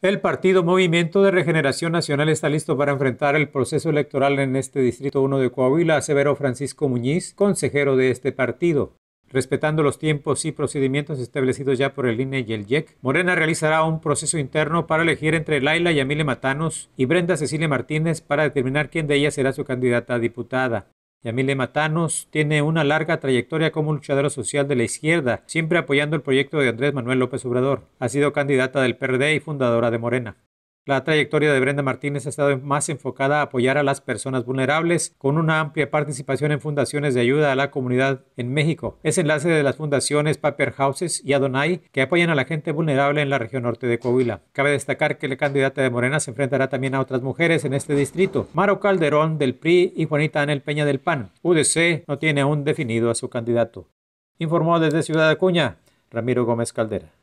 El partido Movimiento de Regeneración Nacional está listo para enfrentar el proceso electoral en este Distrito 1 de Coahuila, aseveró Francisco Muñiz, consejero de este partido. Respetando los tiempos y procedimientos establecidos ya por el INE y el IEC, Morena realizará un proceso interno para elegir entre Laila Yamile Matanos y Brenda Cecilia Martínez para determinar quién de ellas será su candidata a diputada. Yamile Matanos tiene una larga trayectoria como luchadora social de la izquierda, siempre apoyando el proyecto de Andrés Manuel López Obrador. Ha sido candidata del PRD y fundadora de Morena. La trayectoria de Brenda Martínez ha estado más enfocada a apoyar a las personas vulnerables con una amplia participación en fundaciones de ayuda a la comunidad en México. Es enlace de las fundaciones Paper Houses y Adonai que apoyan a la gente vulnerable en la región norte de Coahuila. Cabe destacar que la candidata de Morena se enfrentará también a otras mujeres en este distrito. Maro Calderón del PRI y Juanita Anel Peña del PAN. UDC no tiene aún definido a su candidato. Informó desde Ciudad Acuña, Ramiro Gómez Caldera.